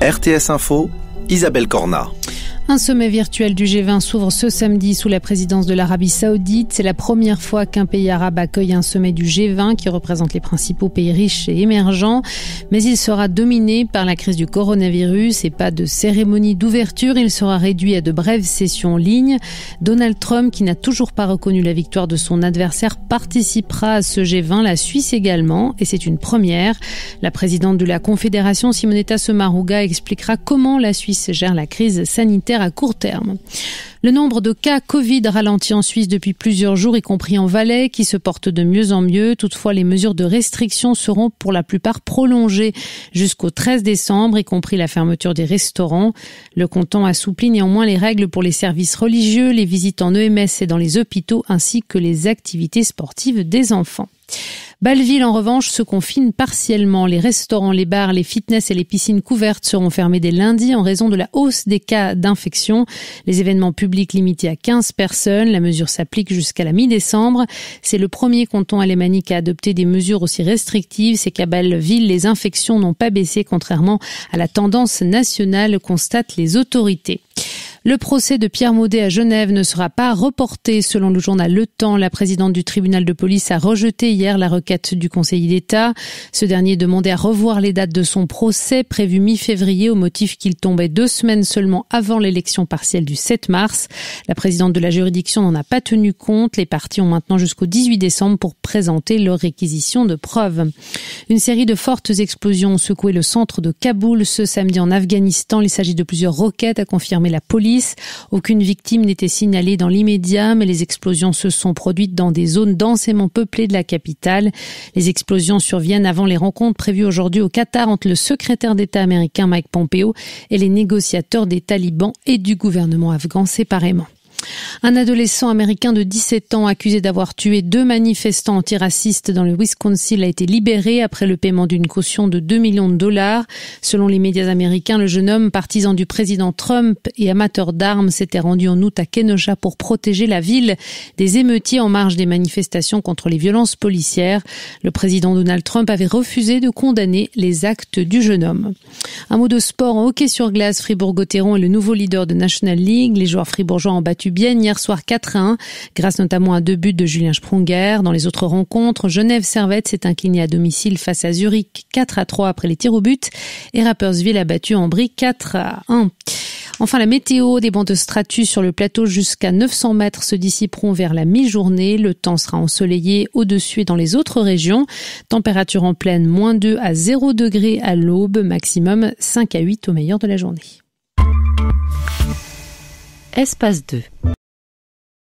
RTS Info, Isabelle Corna. Un sommet virtuel du G20 s'ouvre ce samedi sous la présidence de l'Arabie saoudite. C'est la première fois qu'un pays arabe accueille un sommet du G20 qui représente les principaux pays riches et émergents. Mais il sera dominé par la crise du coronavirus et pas de cérémonie d'ouverture. Il sera réduit à de brèves sessions en ligne. Donald Trump, qui n'a toujours pas reconnu la victoire de son adversaire, participera à ce G20, la Suisse également, et c'est une première. La présidente de la Confédération, Simonetta Sommaruga, expliquera comment la Suisse gère la crise sanitaire à court terme. Le nombre de cas Covid ralentit en Suisse depuis plusieurs jours, y compris en Valais, qui se porte de mieux en mieux. Toutefois, les mesures de restriction seront pour la plupart prolongées jusqu'au 13 décembre, y compris la fermeture des restaurants. Le canton assouplit néanmoins les règles pour les services religieux, les visites en EMS et dans les hôpitaux, ainsi que les activités sportives des enfants. Balleville en revanche, se confine partiellement. Les restaurants, les bars, les fitness et les piscines couvertes seront fermés dès lundi en raison de la hausse des cas d'infection. Les événements publics limités à 15 personnes. La mesure s'applique jusqu'à la mi-décembre. C'est le premier canton alémanique à adopter des mesures aussi restrictives. C'est qu'à Balleville, les infections n'ont pas baissé contrairement à la tendance nationale, constatent les autorités. Le procès de Pierre Maudet à Genève ne sera pas reporté. Selon le journal Le Temps, la présidente du tribunal de police a rejeté hier la requête du conseiller d'État. Ce dernier demandait à revoir les dates de son procès prévu mi-février au motif qu'il tombait deux semaines seulement avant l'élection partielle du 7 mars. La présidente de la juridiction n'en a pas tenu compte. Les partis ont maintenant jusqu'au 18 décembre pour présenter leur réquisition de preuves. Une série de fortes explosions ont secoué le centre de Kaboul ce samedi en Afghanistan. Il s'agit de plusieurs roquettes, a confirmé la police aucune victime n'était signalée dans l'immédiat, mais les explosions se sont produites dans des zones densément peuplées de la capitale. Les explosions surviennent avant les rencontres prévues aujourd'hui au Qatar entre le secrétaire d'État américain Mike Pompeo et les négociateurs des talibans et du gouvernement afghan séparément. Un adolescent américain de 17 ans accusé d'avoir tué deux manifestants antiracistes dans le Wisconsin a été libéré après le paiement d'une caution de 2 millions de dollars. Selon les médias américains, le jeune homme, partisan du président Trump et amateur d'armes, s'était rendu en août à Kenosha pour protéger la ville des émeutiers en marge des manifestations contre les violences policières. Le président Donald Trump avait refusé de condamner les actes du jeune homme. Un mot de sport en hockey sur glace, Fribourg-Gotteron est le nouveau leader de National League. Les joueurs fribourgeois ont battu Vienne hier soir 4-1, grâce notamment à deux buts de Julien Sprunger. Dans les autres rencontres, Genève Servette s'est inclinée à domicile face à Zurich 4 à 3 après les tirs au but et Rappersville a battu Ambry 4 à 1. Enfin, la météo, des bandes de stratus sur le plateau jusqu'à 900 mètres se dissiperont vers la mi-journée. Le temps sera ensoleillé au-dessus et dans les autres régions. Température en pleine, moins 2 à 0 degré à l'aube, maximum 5 à 8 au meilleur de la journée espace 2.